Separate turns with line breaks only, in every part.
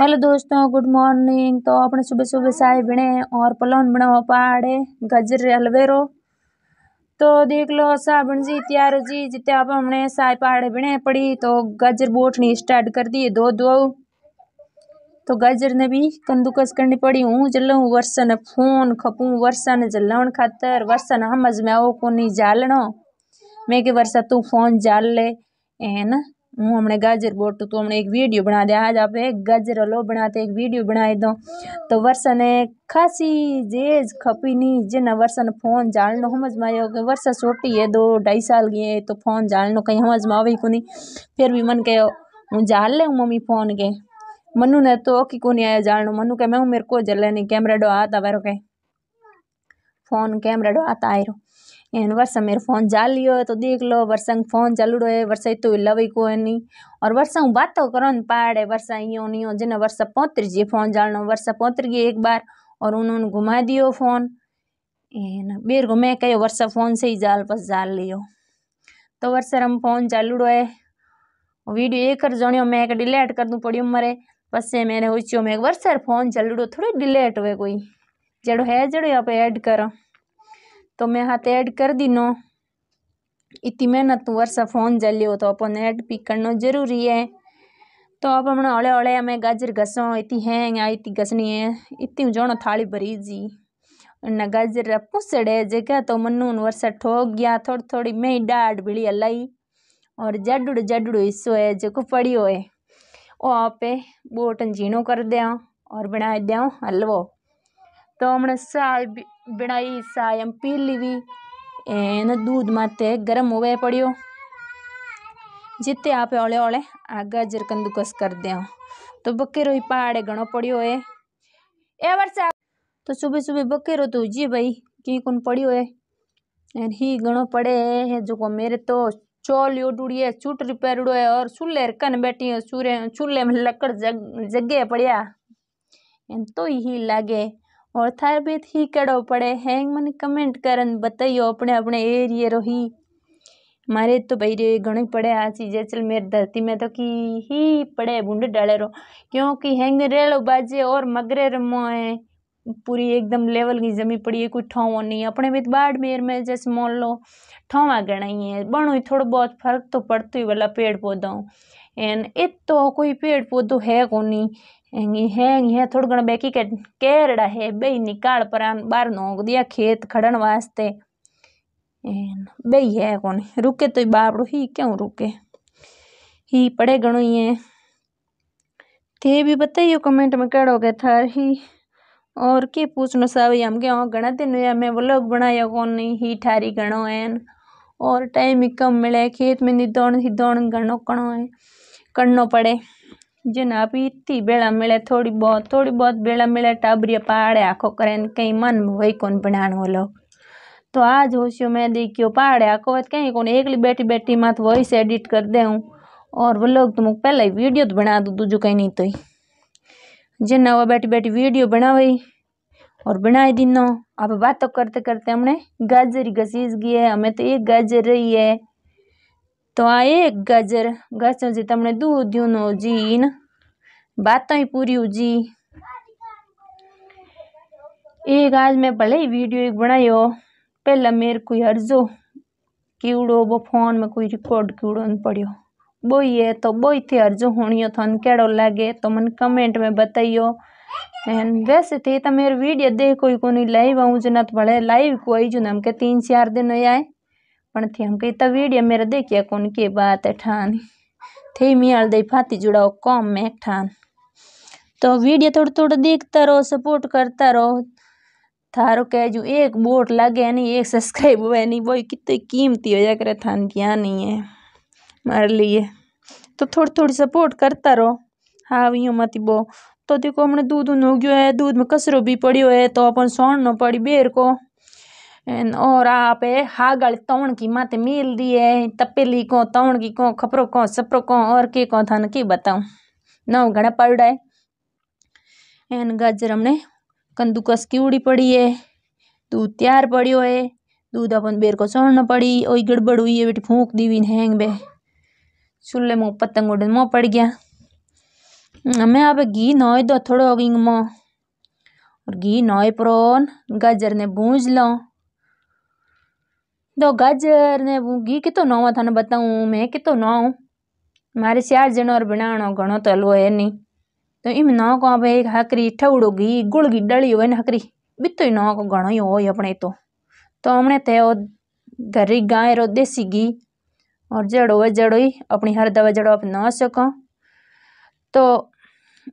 hello दोस्तों good morning तो अपने सुबह सुबह साय बिने और पलौन बनाओ पहाड़े गजर हलवेरो तो देख लो साबण जी त्यारो जी जिते आप हमने साय पहाड़े बिने पड़ी तो गजर बोटनी स्टार्ट कर दी दो दो तो गजर ने भी कंदुकस करनी पड़ी हूँ जल्लाऊँ वर्षा ने फोन खपू वर्षा ने जल्लावण खातर वर्षा ने हमज में आओ को नहीं जालनो मैं कि वर्षा तू फोन जाल ले है ना हूँ हमने गाजर बोट तो हमने एक वीडियो बना दिया आज आप एक गाजर लो बनाते एक वीडियो बनाए दो तो वर्षा ने खासी जेज खपी नहीं जिन्हें वर्षा ने फोन जालनो समझ में आयो कि वर्षा छोटी है दो ढाई साल की है तो फोन जालनो कहीं समझ में आवे को नहीं फिर भी मन कहो हूँ जाल ले मम्मी फोन के मनु ने तो ओकी को नहीं आया जालनो मनु कह मैं मेरे को जल्ले नहीं कैमरा डो आता वेरो के फोन कैमरा डो आता आयो एन वर्षा मेरे फोन जा लियो है तो देख लो वर्षा फोन चालू है वर्षा तो लवी को नहीं और वर्षा बात बातों करो ने पहाड़े वर्षा यो नहीं जिन्हें वर्षा पहुँतर जी फोन जानो वर्षा रही है एक बार और उन्होंने घुमा दियो फोन एन बेर घुमे कहो वर्षा फोन से ही जाल बस जाल लियो तो वर्षा हम फोन चालूड़ो है वीडियो एक कर जोड़ियो मैं एक डिलेट कर दूँ पड़ियो मरे से मैंने सोचो मैं वर्षा फोन चालूड़ो थोड़ी डिलेट हुए कोई जड़ो है जड़ो आप एड ऐड करो मैं हाथ ऐड कर दी नो इतनी मेहनत वर्षा फोन જલ્યો तो अपन ऐड भी करना जरूरी है तो आप हमने ओले ओले हमें गाजर घसो इतनी है या इतनी घसनी है इतनी जोनो थाली भरी जी न गाजर पुसड़े जगह तो मनु वर्षा ठोक गया थोड़ी थोड़ी मैं डाट बिली अलाई और जडड़ जडुड़ हिस्सो है जो पड़ी हो आप बोटन झीणो कर दें और बना दें हलवो तो हमने साल बिनाई सायम पी ली एन दूध मत गरम हो पड़ियो जितने आप ओले ओले आगा जरकंदुकस कर दें तो बकेरो ही पहाड़े गणो पड़ियो है ए वर्ष तो सुबह सुबह बकेरो तो जी भाई कहीं कौन पड़ियो है ही गणो पड़े है जो को मेरे तो चोल उड़ी है चूट रिपेर उड़ो है और चूल्हे कन बैठी है चूल्हे में लकड़ जग जगे पड़िया तो ही लागे थार બેથી ही कड़ो पड़े हैंग मन कमेंट कर बताइयो अपने अपने एरिए रोही मारे तो भाई रे घण पड़े आची जैसलमेर धरती में तो की ही पड़े बूंद डाले रो क्योंकि हेंग रेलो बाजे और मगरे रो पूरी एकदम लेवल की जमी पड़ी है कोई ठाव नहीं अपने भी तो बाड़मेर में जैसे मान लो ठावा गणाई है बनो थोड़ा बहुत फर्क तो पड़ता ही वाला पेड़ पौधा एन इत तो कोई पेड़ पौधो है को नहीं है थोड़ा घना बेकी है बेई निकाल पर नोक दिया खेत खड़न वास्ते बेई है कौन रुके तो बापड़ो ही क्यों रुके ही पड़े घणो ही है थे भी बताइयो कमेंट में कड़ो के थार ही और के पूछनो सावे हम दिन मैं बनाया कौन नहीं ही ठारी घणो है और टाइम ही कम मिले खेत में निदौन ही दौड़ घणो कणो है करनो पड़े जनाब इतनी बेड़ा मिले थोड़ी बहुत थोड़ी बहुत बेड़ा मिले टाबरी पहाड़े आखो करें कहीं मन वही कौन बनाण वालो तो आज होशियो मैं देखियो पहाड़े आखो कहीं कौन एक बैठी बैठी मत वॉइस एडिट कर दे हूँ और वो लोग तुमको पहले ही वीडियो तो बना दो दूजो कहीं नहीं तो जिन्ना वो बैठी बैठी वीडियो बनावाई और बनाए दिनों आप बातों करते करते हमने गाजर घसीस गई है हमें तो एक गाजर रही है तो आ एक गाजर गाजर जी तमने दूध દૂધ યુનો જીન બાતોય पूरी जी एक आज मैं भले ही वीडियो एक बनायो पहला मेरे कोई अर्जो कीड़ो वो फोन में कोई रिकॉर्ड कीड़ो न पड़ियो बोई है तो बोई थे अर्जो होनी तो कड़ो लगे तो मन कमेंट में बताइयो एन वैसे थे तो मेरे वीडियो देखो ही को नहीं लाइव आऊँ जो ना तो भले लाइव को आई जो ना हम के तीन चार दिन आए પણ થેમ કહીતા वीडियो मेरा देखिया कौन के बात है ठान थे मियाल दई फाती जुड़ाओ कौम में ठान तो वीडियो थोड़ा थोड़ा देखता रहो सपोर्ट करता रहो थारो कह जो एक बोट लगे नहीं एक सब्सक्राइब हुआ नहीं वो कितनी कीमती हो जा करे थान क्या नहीं है मार लिए तो थोड़ी थोड़ी सपोर्ट करता रहो हाँ यूँ मत बो तो देखो हमने दूध ऊन हो गया है दूध में कसरो भी पड़ियो है तो अपन सोन पड़ी बेर को और आप पे हागल तवण की माते मिल दी है तपेली को तवण की को खपरों को सपरों को और के को थान की बताऊं नौ घना पड़ा है एन गाजर हमने कंदूकस की उड़ी पड़ी है दूध तैयार पड़ियो है दूध अपन बेर को छोड़ना पड़ी ओ गड़बड़ हुई है बेटी फूक दी हुई हैंग बे चूल्हे मुँह पतंग उड़न मुँह पड़ गया हमें आप घी नोए दो थोड़ो हो मो और घी नोए प्रोन गाजर ने भूज लो दो तो गाजर ने घी कितो नवो थाने बताऊँ मैं कितो नौ मारे चार और बनाणो घणो तो हलवो है नहीं तो इम ना को भाई हकरी ठवड़ो घी गुड़ घी डली हुए हकरी बीतो ही नौ को ही हो अपने तो तो हमने ते ओ घरी गाय रो देसी घी और जड़ो वे जड़ो ही अपनी हर दवा जड़ो आप ना सको तो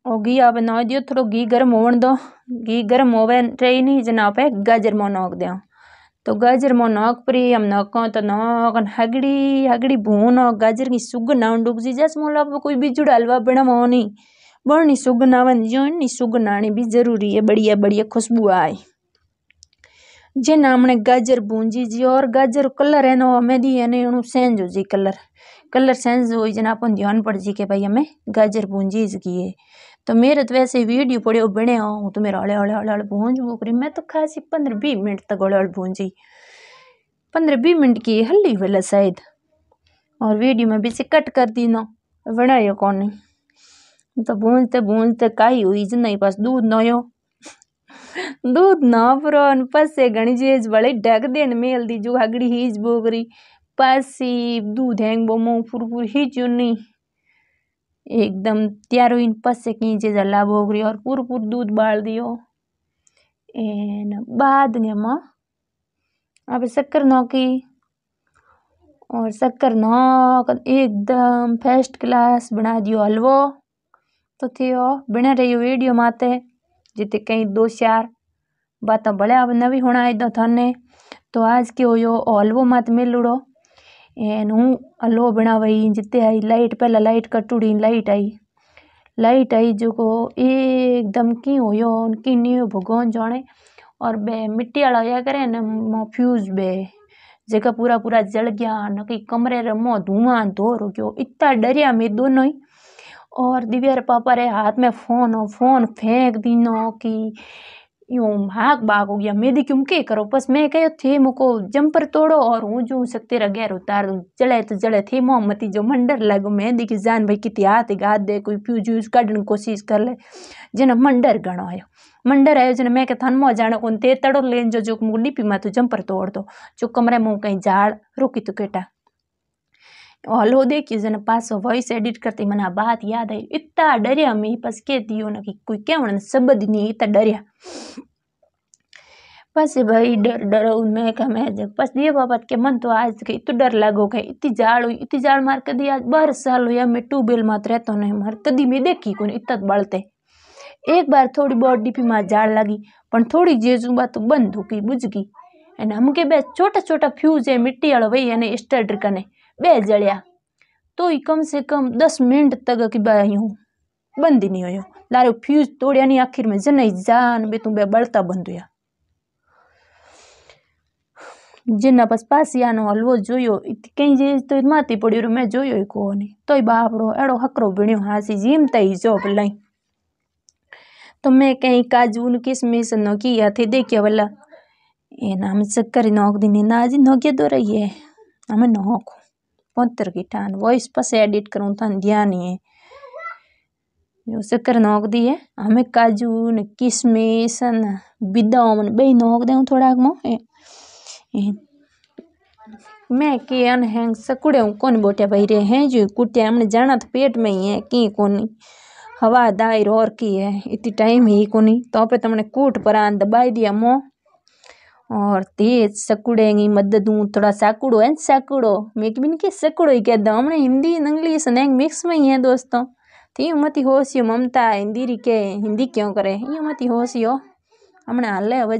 वो घी आप ना दियो थोड़ो घी गर्म होवन दो घी गर्म होवे रही नहीं जना आप गाजर मो नोक दें तो गाजर मो नोक परी हम नोको तो नोकन हगड़ी हगड़ी भूनो गाजर की सुग ना डुगजी जस मोला कोई बिजुड़ हलवा बना नहीं बनी सुग नावन जो नहीं सुग नानी भी जरूरी है बढ़िया बढ़िया खुशबू आए जिन हमने गाजर भूंजी जी और गाजर कलर है ना हमें दी है ना सेंज हो जी कलर कलर सेंज हो जन अपन ध्यान पड़ जी के भाई हमें गाजर भूंजी इसकी है तो मेरे तो वैसे वीडियो पड़े बने हाँ, तो मेरा हौले हौले हौले हौले भूंज वो करी मैं तो खासी पंद्रह बीस मिनट तक हौले हौले भूंजी पंद्रह बीस मिनट की हल्ली वाला शायद और वीडियो में बीच कट कर दी ना बनाया कौन नहीं तो भूंजते भूंजते काई हुई ज नहीं पास दूध ना हो दूध ना परो पसे घणी जेज बड़े ढक देन मेल दी जो हगड़ी हिज बोगरी पासी दूध हैंग बो मुँह फुरफुर ही नहीं एकदम એકદમ ત્યાર હોઈને પછી કીંચી લાભો કર્યો પૂરપૂર દૂધ બાળ દો એના बाद में हम आप शक्कर नौकी और शक्कर नौक एकदम फर्स्ट क्लास बना दियो हलवो तो थियो बिना रही वीडियो माते जिते कहीं दो चार बात भले अब नवी होना आई दो थाने तो आज के हो हलवो मत मिलूड़ो एन ऊ लो वही जिते आई लाइट पहले लाइट कटूड़ी लाइट आई लाइट आई को एकदम की होयो की भगवान जाने और बे मिट्टी वाला होया करे ने फ्यूज बे जगह पूरा पूरा जल गया न कई कमरे रे मो धुआं धोर हो गयो इतना डरिया मैं दोनों ही और दिव्यार पापा रे हाथ में फोन हो फोन फेंक दिनो कि यूं भाग भाग हो गया मैं देखी के करो बस मैं कहो थे मुको जम्पर तोड़ो और हूँ जू सकते गैर उतार दूँ जड़े तो जड़े थे मोहम्मती जो मंडर लगो मैं देखी जान भाई कितनी हाथ गाद दे कोई प्यू जूस कढ़ने कोशिश कर ले जिन मंडर गणो आयो मंडर आयो जिन मैं थन मो जाने को तड़ो लेन जो जो लिपी पी तू जम्पर तोड़ दो जो कमरे मुँह कहीं झाड़ रोकी तो केटा हो देखी जन पास वॉइस एडिट करती बात याद आई इतना डरिया ઇત્તા पास મેં दियो ना कि कोई क्या કેવણ શબ્દ नहीं इतना डरिया बस भाई डर डर મેં कहा मैं बस ये बाबा के मन तो आज के इतना डर लगो के इतनी जाड़ हुई इतनी जाड़ मार कदी आज बारह साल हुआ मैं ट्यूबवेल मात रहता नहीं मार कदी मैं देखी को इतना तो बलते एक बार थोड़ी बहुत डीपी मार जाड़ लगी पर थोड़ी जेजूबा तो बंद हो गई बुझ गई અને छोटा छोटा फ्यूज है मिट्टी એ वही વાળી અને સ્ટાર્ટર कने बे जड़िया तो ही कम से कम दस मिनट तक कि बंद ही नहीं हो लारे फ्यूज तोड़िया नहीं आखिर में जन जान बे तू बे बढ़ता बंद हुआ जिन्ना पास पास आनो हलवो जो कहीं जे तो माती पड़ी मैं जो को नहीं तो बापड़ो एड़ो हकरो बीणियो हाँसी जीम तई जो लाई तो मैं कहीं काजू किसमिश न किया थे देखिए वाला ए नाम चक्कर नोक दी नाजी नोके दो तो रही है हमें नोकू पोतर की ठान वॉइस पसे एडिट करूँ तो ध्यान नहीं है जो शक्कर नोक दी है हमें काजू न किशमिश न बिदाम बही नोक दे थोड़ा मो मैं के अन सकुड़े हूँ कौन बोटिया बही रहे हैं जो कुटिया हमने जाना तो पेट में ही है कि कौन हवा दायर और की है इतनी टाइम ही कोनी तो पे तुमने कूट पर आन दबाई दिया मोह और तेज सकुड़े मदद हूं थोड़ा साकुड़ो है साकुड़ो मैं नहीं के सकुड़ो ही कहता हूँ हमने हिंदी इंग्लिश ने मिक्स में ही है दोस्तों तो मती होशियो ममता हिंदी री के हिंदी क्यों करे ये मती होशियो हमने हाल है वजह